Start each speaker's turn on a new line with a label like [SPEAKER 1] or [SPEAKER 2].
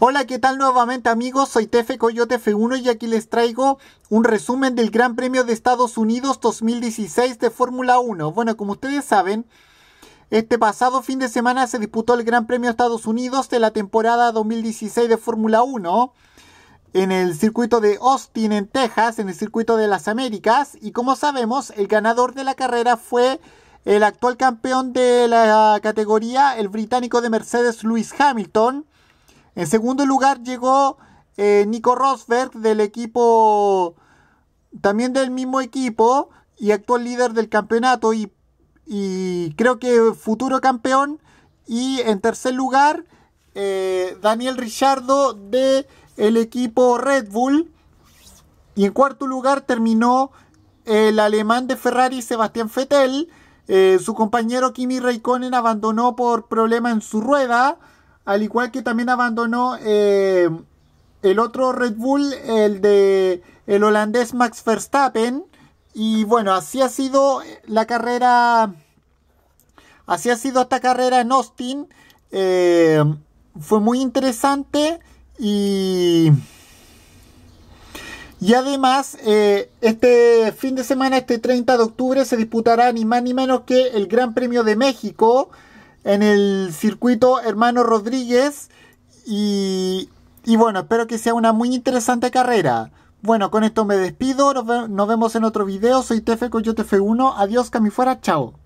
[SPEAKER 1] Hola, ¿qué tal nuevamente amigos? Soy Tefe Coyote F1 y aquí les traigo un resumen del Gran Premio de Estados Unidos 2016 de Fórmula 1. Bueno, como ustedes saben, este pasado fin de semana se disputó el Gran Premio de Estados Unidos de la temporada 2016 de Fórmula 1 en el circuito de Austin en Texas, en el circuito de las Américas y como sabemos, el ganador de la carrera fue el actual campeón de la categoría, el británico de Mercedes Lewis Hamilton en segundo lugar llegó eh, Nico Rosberg del equipo, también del mismo equipo y actual líder del campeonato y, creo que futuro campeón. Y en tercer lugar, eh, Daniel Ricciardo del equipo Red Bull. Y en cuarto lugar terminó eh, el alemán de Ferrari Sebastián Vettel. su compañero Kimi Raikkonen abandonó por problema en su rueda al igual que también abandonó eh, el otro Red Bull, el de el holandés Max Verstappen. Y bueno, así ha sido la carrera, así ha sido esta carrera en Austin. Eh, fue muy interesante y... Y además, eh, este fin de semana, este 30 de octubre, se disputará ni más ni menos que el Gran Premio de México, en el circuito Hermano Rodríguez. Y, y bueno, espero que sea una muy interesante carrera. Bueno, con esto me despido. Nos, vemos en otro video. Soy Tefe Coyote F1. Adiós, Camifuera. Chao.